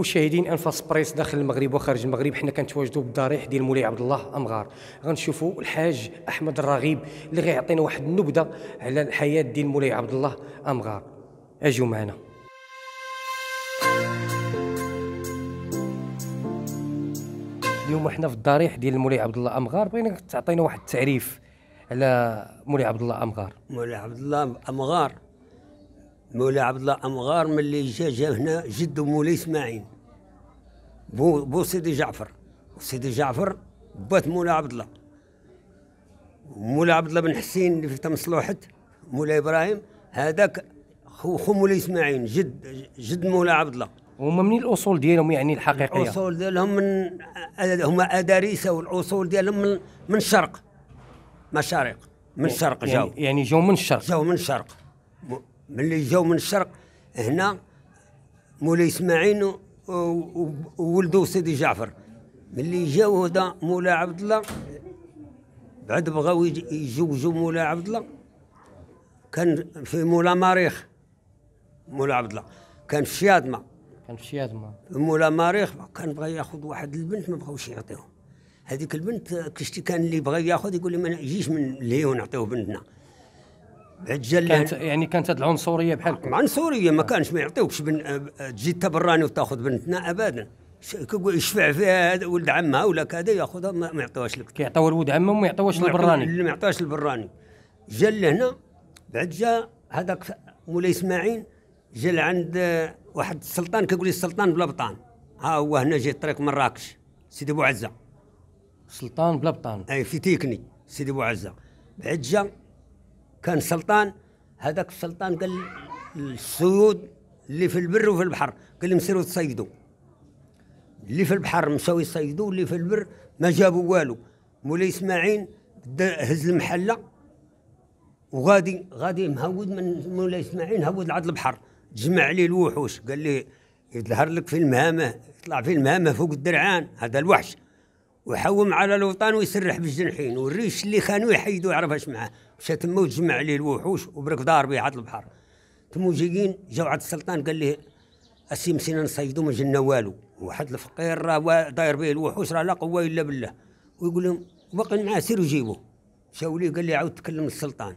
مشاهدين انفاس بريس داخل المغرب وخارج المغرب حنا كنتواجدوا بالضريح ديال مولاي عبد الله امغار غنشوفوا الحاج احمد الرغيب اللي غيعطينا واحد النبذه على الحياه ديال مولاي عبد الله امغار اجوا معنا اليوم حنا في الضريح ديال مولاي عبد الله امغار بغينا تعطينا واحد التعريف على مولاي عبد الله امغار مولاي عبد الله امغار مولاي عبد الله أمغار من اللي جا جا هنا جد مولاي إسماعيل بو, بو سيدي جعفر سيدي جعفر بات مولاي عبد الله مولاي عبد الله بن حسين اللي في تم صلوحت مولاي إبراهيم هذاك خو خو مولاي إسماعيل جد جد مولاي عبد الله هما منين الاصول ديالهم يعني الحقيقيه الاصول ديالهم من هما اداريسه والاصول ديالهم من من الشرق مشارق من الشرق يعني- جاو يعني-, يعني جاو من الشرق جاو من الشرق ملي جاو من الشرق هنا مولاي اسماعيل وولدو سيدي جعفر ملي جاو هدا مولا عبد الله بعد بغاو يجوجوا مولا عبد الله كان في مولا ماريخ مولا عبد الله كان في شيادمه كان في شيادمه مولا ماريخ كان بغا ياخذ واحد البنت ما بغاوش يعطيهم هذيك البنت كشتي كان اللي بغا ياخذ يقول لي ما نجيش من لهي ونعطيوه بنتنا عجل كانت يعني كانت العنصريه بحالكم عنصريه ما كانش ما يعطيوكش بن تجي انت براني وتاخذ بنتنا ابدا يشفع فيها ولد عمها ولا كذا ياخذها ما يعطيوهاش لك كيعطيوها لولد عمهم وما يعطيوهاش للبراني ما يعطيوهاش للبراني جا لهنا بعد جا هذاك مولاي اسماعيل جا لعند آه، واحد السلطان كيقول لي السلطان بلا بطان ها هو هنا جاي طريق مراكش سيدي بوعزه سلطان بلا بطان اي في تيكني سيدي بوعزه بعد جا كان سلطان هذاك السلطان قال السيود اللي في البر وفي البحر قال لهم سيروا تصيدوا اللي في البحر مشاو يصيدوا اللي في البر ما جابوا والو مولاي اسماعيل هز المحله وغادي غادي مهود من مولاي اسماعيل هود لعند البحر جمع عليه الوحوش قال لي يظهر لك في المهامه يطلع في المهامه فوق الدرعان هذا الوحش ويحوم على الوطن ويسرح بالجنحين والريش اللي خانوه يحيدوا اش معاه مشى تما وتجمع عليه الوحوش وبرك دار به عاد البحر تمو جايين جاو عند السلطان قال له السي مسينا نصيدو ما جنا والو واحد الفقير راه داير به الوحوش راه لا قوه الا بالله ويقول لهم باقي معاه سيروا جيبوه مشاو ليه قال لي عاود تكلم السلطان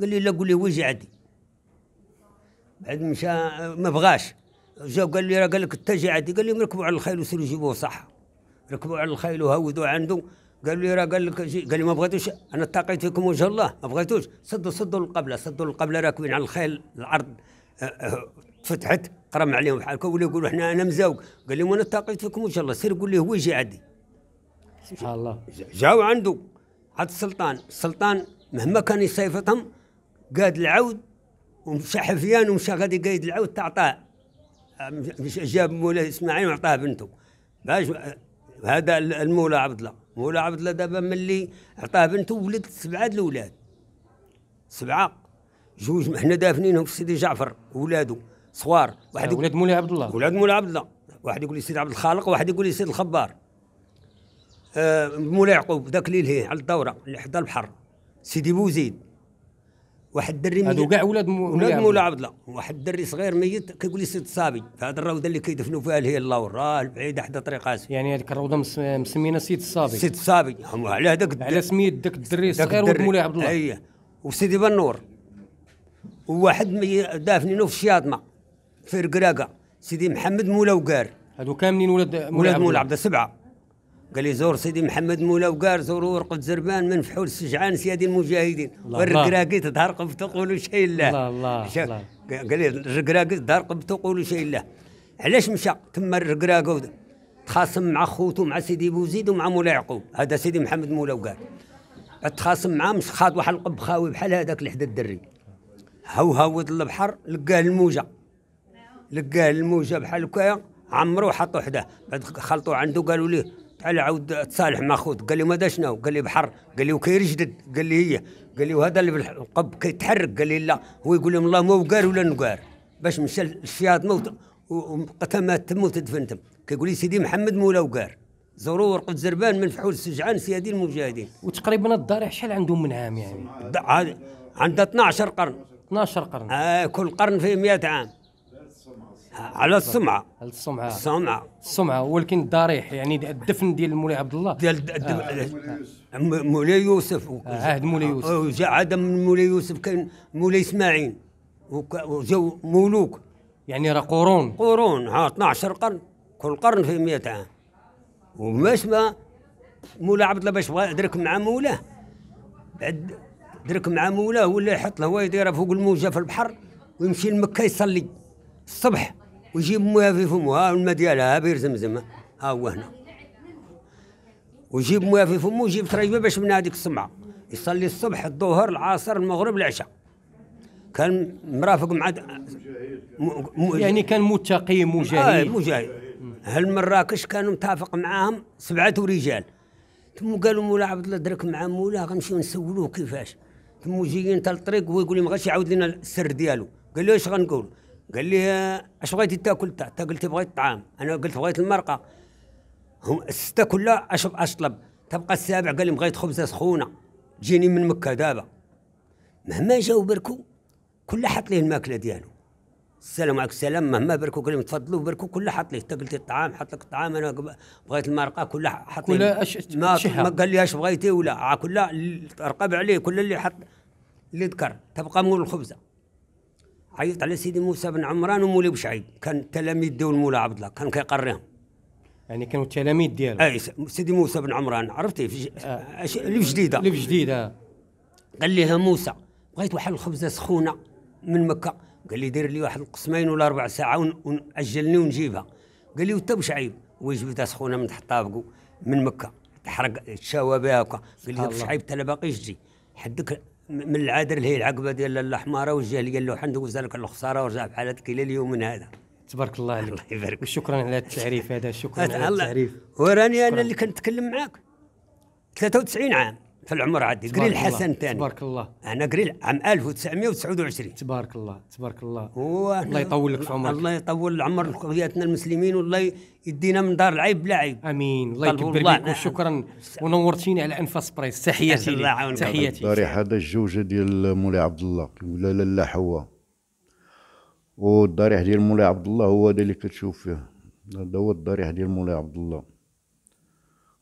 قال لي لا قول لي ويجي عندي بعد مشى ما بغاش جا قال لي راه قال لك اتجه عندي قال لي ركبوا على الخيل وسيروا جيبوه صح ركبوا على الخيل وهودوا عنده قال لي قال لك قال لي ما بغيتوش انا التقيت فيكم وجه الله ما بغيتوش صدوا صدوا القبله صدوا القبله راكبين على الخيل العرض آه، آه، فتحت قرم عليهم بحال ولا يقولوا احنا انا مزاوق قال لهم انا التقيت فيكم وجه الله سير قول لي هو يجي عندي سبحان الله جاو عنده عند السلطان السلطان مهما كان يصيفطهم قاد العود ومشى حفيان ومشى غادي قايد العود تعطاه جاب مولاي اسماعيل وعطاه بنته باش آه، هذا المولى عبد الله مولا عبد الله دابا ملي عطاه بنته ولد سبعه الاولاد سبعه جوج حنا دافنينهم في سيدي جعفر ولادو صوار واحد ولاد مولاي عبد الله ولاد مولاي عبد الله واحد يقول لي سيدي عبد الخالق واحد يقول لي سيدي الخبار آه مولاي يعقوب ذاك اللي لهيه على الدوره اللي حدا البحر سيدي بوزيد واحد الدري هادو كاع ولاد ولاد مولا عبد واحد الدري صغير ميت كيقول لي سيد صابي فهاد الروضه اللي كيدفنوا فيها الهي الله وراه البعيده حدا طريق اسف يعني هذيك الروضه مسمينا سيد الصابي سيد الصابي على هذاك على سميه ذاك الدري الصغير ولد مولا عبد الله ايه وسيدي بنور وواحد دافنينو في الشياطمه في ركراكه سيدي محمد مولا وقار هادو كاملين ولاد مولا عبد الله سبعه قال لي زور سيدي محمد مولا وقار زور ورقة زربان من فحول سجعان سيادي المجاهدين والرقراقي تظهر قبطة قولوا شيء الله الله الله, قال لي الرقراقي تظهر قبطة قولوا شيء الله علاش مشى تما الرقراقي تخاصم مع خوته مع سيدي بوزيد ومع مولا يعقوب هذا سيدي محمد مولا وقار تخاصم معاه مش خاط واحد القب خاوي بحال هذاك اللي حدا الدري هو هاود البحر لقاه الموجه لقاه الموجه بحال هكايا عمرو وحطوا حداه بعد خلطوا عنده قالوا ليه تعال عاود تصالح مع خوت قال لي ماذا شنو قال لي بحر قال لي وكير جدد قال لي هي قال لي وهذا اللي بالقب كيتحرك قال لي لا هو يقول لهم الله ما وقار ولا نقار باش مشى الشياط وقتها تم وتدفنتم كيقول لي سيدي محمد مولا وقار زرور قد زربان من فحول السجعان سيادين المجاهدين وتقريبا الضريح شحال عندهم من عام يعني عندها 12 قرن 12 قرن آه كل قرن فيه 100 عام على السمعه السمعه السمعه السمعه ولكن الضريح يعني الدفن ديال مولاي عبد الله ديال آه. مولاي يوسف عهد آه، مولاي يوسف آه، جاء عاد من مولاي يوسف كان مولاي اسماعيل وجاو ملوك يعني راه قرون قرون ها 12 قرن كل قرن فيه 100 عام وماش ما مولى عبد الله باش بغى درك مع مولاه بعد درك مع مولاه ولا يحط له يديرها فوق الموجه في البحر ويمشي لمكه يصلي الصبح ويجيب مويه في فمها الما ديالها بير زمزم ها هو هنا ويجيب مويه في فمه ويجيب تريبه باش من هذيك السمعه يصلي الصبح الظهر العصر المغرب العشاء كان مرافق مع م... يعني كان متقي مجاهد آه مجاهد هل مراكش كانوا متافق معاهم سبعه رجال ثم قالوا مولا عبد الله درك مع مولا غنمشيو نسولوه كيفاش ثم جايين حتى الطريق وهو يقول لي ما غاش يعاود لنا السر ديالو قال له اش غنقول قال لي اش بغيتي تاكل انت قلت بغيت الطعام انا قلت بغيت المرقه هم السته كلها اش اطلب تبقى السابع قال لي بغيت خبزه سخونه تجيني من مكه دابا مهما جاو بركو كل حط ليه الماكله ديالو السلام عليكم السلام مهما بركو قال لهم تفضلوا بركو كل حط ليه انت قلت الطعام حط لك الطعام انا بغيت المرقه كلها حط ليه أش... ما, ما قال لي اش بغيتي ولا آه، كلها رقب عليه كل اللي حط اللي ذكر تبقى مول الخبزه عيطت على سيدي موسى بن عمران ومولي بشعيب كان تلاميذ دول المولى عبد الله كان كيقريهم يعني كانوا التلاميذ ديالو اي سيدي موسى بن عمران عرفتي في ج... آه. اللي في جديده اللي في جديده قال لها موسى بغيت واحد الخبزه سخونه من مكه قال لي دير لي واحد القسمين ولا ربع ساعه واجلني ونجيبها قال لي وانت بشعيب وجبتها سخونه من تحت طابقو من مكه تحرق تشاوى بها هكا قال لي بشعيب تلا باقيش تجي حدك من العادر اللي هي العقبه ديال الاحماره والجهليه اللي عندك وسالك لك الخساره ورجع بحال هذاك الى اليوم من هذا تبارك الله عليك الله يبارك وشكرا على التعريف هذا شكرا على التعريف وراني انا اللي كنتكلم معاك 93 عام في العمر عادي قريل حسن ثاني تبارك الله انا قريل عام 1929 تبارك الله تبارك الله الله يطول لك في عمرك الله يطول العمر لقضيتنا المسلمين والله يدينا من دار العيب بلا عيب امين الله يكبر بك وشكرا ونورتيني على انفاس بريس تحياتي لك تحياتي الضريح هذا الجوجه ديال مولاي عبد الله ولا لالا حواء والضريح ديال مولاي عبد الله هو هذا اللي كتشوف فيه هذا هو الضريح ديال مولاي عبد الله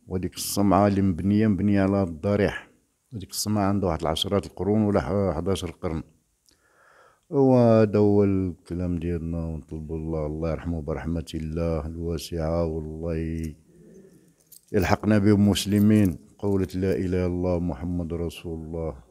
وديك الصمعة اللي مبنية مبنية على الضريح وديك الصمعة عنده واحد العشرات القرون ولا حداشر قرن وهذا هو الكلام ديالنا ونطلب الله الله يرحمه برحمة الله الواسعة والله يلحقنا بهم مسلمين قولة لا إله إلا الله محمد رسول الله